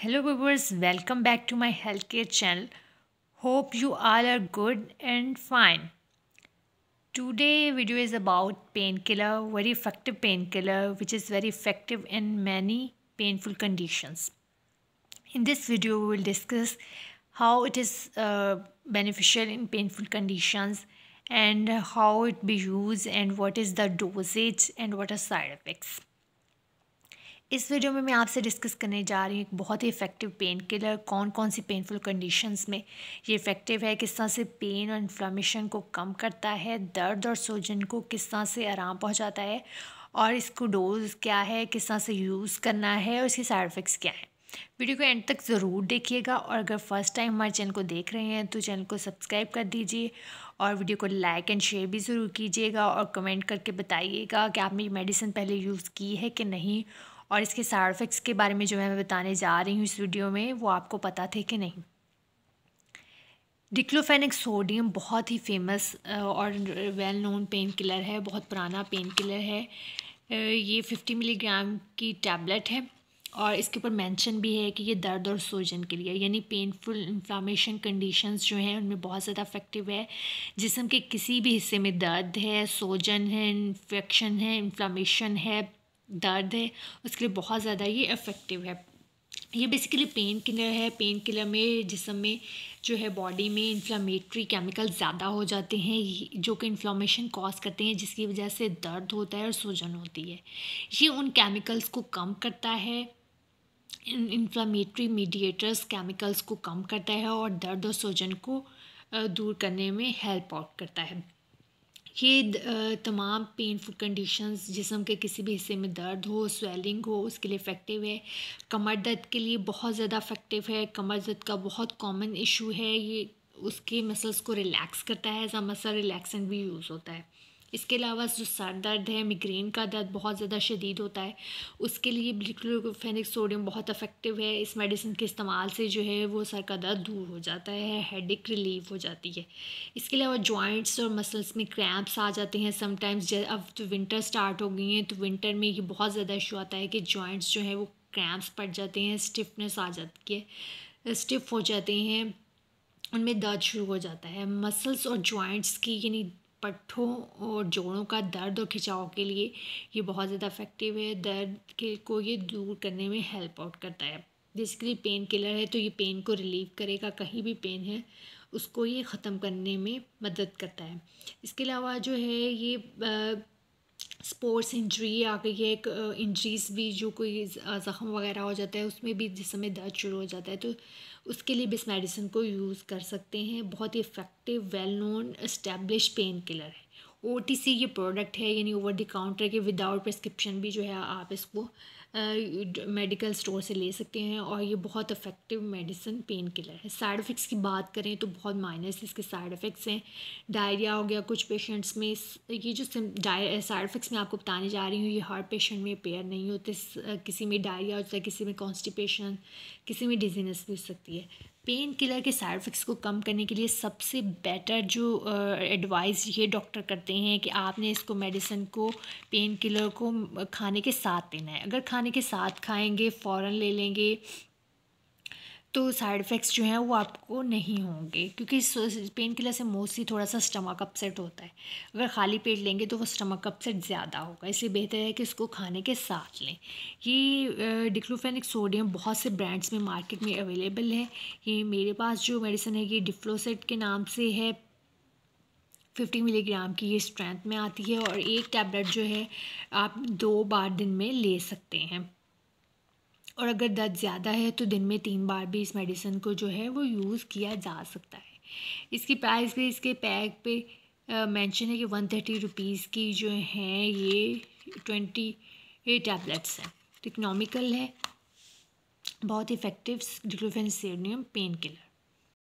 hello viewers welcome back to my healthcare channel hope you all are good and fine today video is about painkiller very effective painkiller which is very effective in many painful conditions in this video we will discuss how it is uh, beneficial in painful conditions and how it be used and what is the dosage and what are side effects इस video में मैं आपसे discuss करने जा रही हूँ एक बहुत ही इफ़ेक्टिव पेन किलर कौन कौन सी पेनफुल कंडीशंस में ये इफ़ेक्टिव है किस तरह से पेन और इन्फ्लामेशन को कम करता है दर्द और सोजन को किस तरह से आराम पहुँचाता है और इसको डोज क्या है किस तरह से यूज़ करना है और इसके साइड इफ़ेक्ट्स क्या हैं वीडियो को एंड तक ज़रूर देखिएगा और अगर फर्स्ट टाइम हमारे चैनल को देख रहे हैं तो चैनल को सब्सक्राइब कर दीजिए और वीडियो को लाइक एंड शेयर भी ज़रूर कीजिएगा और कमेंट करके बताइएगा कि आपने ये मेडिसिन पहले यूज़ की है कि नहीं और इसके साइड इफ़ेक्ट्स के बारे में जो है मैं बताने जा रही हूँ इस वीडियो में वो आपको पता थे कि नहीं डिक्लोफेनिक सोडियम बहुत ही फेमस और वेल नोन पेन किलर है बहुत पुराना पेन किलर है ये फिफ्टी मिलीग्राम की टैबलेट है और इसके ऊपर मेंशन भी है कि ये दर्द और सूजन के लिए यानी पेनफुल इन्फ्लामेशन कंडीशंस जो हैं उनमें बहुत ज़्यादा इफेक्टिव है जिसम के किसी भी हिस्से में दर्द है सूजन है इन्फेक्शन है इन्फ्लामेशन है दर्द है उसके लिए बहुत ज़्यादा ये इफ़ेक्टिव है ये बेसिकली पेन किलर है पेन किलर में जिसम में जो है बॉडी में इन्फ्लामेटरी केमिकल ज़्यादा हो जाते हैं जो कि इन्फ्लामेशन कॉज करते हैं जिसकी वजह से दर्द होता है और सूजन होती है ये उन केमिकल्स को कम करता है इन्फ्लामेटरी मीडिएटर्स केमिकल्स को कम करता है और दर्द और सूजन को दूर करने में हेल्प आउट करता है ये तमाम पेनफुल कंडीशंस जिसम के किसी भी हिस्से में दर्द हो स्वेलिंग हो उसके लिए इफ़ेक्टिव है कमर दर्द के लिए बहुत ज़्यादा इफ़ेक्टिव है कमर दर्द का बहुत कॉमन इशू है ये उसके मसल्स को रिलैक्स करता है एज मसल रिलैक्सेंट भी यूज़ होता है इसके अलावा जो सर दर्द है मिग्रेन का दर्द बहुत ज़्यादा शदीद होता है उसके लिए ब्लिक्लोफेनिक सोडियम बहुत अफेक्टिव है इस मेडिसिन के इस्तेमाल से जो है वो सर का दर्द दूर हो जाता है एक रिलीफ हो जाती है इसके अलावा जॉइंट्स और मसल्स में क्रैम्प्स आ जाते हैं समटाइम्स अब तो विंटर स्टार्ट हो गई हैं तो विंटर में ये बहुत ज़्यादा इशू आता है कि जॉइंट्स जो है वो क्रैम्प्स पड़ जाते हैं स्टिफनेस आ जाती है स्टिफ हो जाते हैं उनमें दर्द शुरू हो जाता है मसल्स और जॉइंट्स की यानी पट्ठों और जोड़ों का दर्द और खिंचाव के लिए ये बहुत ज़्यादा इफेक्टिव है दर्द के को ये दूर करने में हेल्प आउट करता है बेसिकली पेन किलर है तो ये पेन को रिलीव करेगा कहीं भी पेन है उसको ये ख़त्म करने में मदद करता है इसके अलावा जो है ये स्पोर्ट्स इंजरी आ गई है एक इंजरीज भी जो कोई ज़ख्म वगैरह हो जाता है उसमें भी जिसम में दर्द शुरू हो जाता है तो उसके लिए भी इस मेडिसिन को यूज़ कर सकते हैं बहुत ही effective well known establish painkiller है ओ ये प्रोडक्ट है यानी ओवर दी काउंटर के विदाउट प्रिस्क्रिप्शन भी जो है आप इसको मेडिकल स्टोर से ले सकते हैं और ये बहुत इफ़ेक्टिव मेडिसिन पेन किलर है साइड इफ़ेक्ट्स की बात करें तो बहुत माइनस इसके साइड इफ़ेक्ट्स हैं डायरिया हो गया कुछ पेशेंट्स में ये जो साइड इफ़ेक्ट्स मैं आपको बताने जा रही हूँ ये हर पेशेंट में पेयर नहीं होते किसी में डायरिया होता है किसी में कॉन्स्टिपेशन किसी में डिजीनेस भी हो सकती है पेन किलर के साइड इफ़ेक्ट्स को कम करने के लिए सबसे बेटर जो एडवाइस ये डॉक्टर करते हैं कि आपने इसको मेडिसिन को पेन किलर को खाने के साथ देना है अगर खाने के साथ खाएंगे फ़ौरन ले लेंगे तो साइड इफ़ेक्ट्स जो हैं वो आपको नहीं होंगे क्योंकि पेन किलर से मोस्टली थोड़ा सा स्टमक अपसेट होता है अगर खाली पेट लेंगे तो वो स्टमक अपसेट ज़्यादा होगा इसलिए बेहतर है कि उसको खाने के साथ लें ये डिक्लोफेनिक सोडियम बहुत से ब्रांड्स में मार्केट में अवेलेबल है ये मेरे पास जो मेडिसिन है ये डिफ्लोसेट के नाम से है फिफ्टी मिलीग्राम की ये स्ट्रेंथ में आती है और एक टैबलेट जो है आप दो बार दिन में ले सकते हैं और अगर दर्द ज़्यादा है तो दिन में तीन बार भी इस मेडिसिन को जो है वो यूज़ किया जा सकता है इसकी प्राइस भी इसके पैक पे मेंशन है कि वन थर्टी रुपीज़ की जो है ये ट्वेंटी ये टैबलेट्स हैं तो इकनॉमिकल है बहुत इफ़ेक्टिव डिक्लोफेन पेन किलर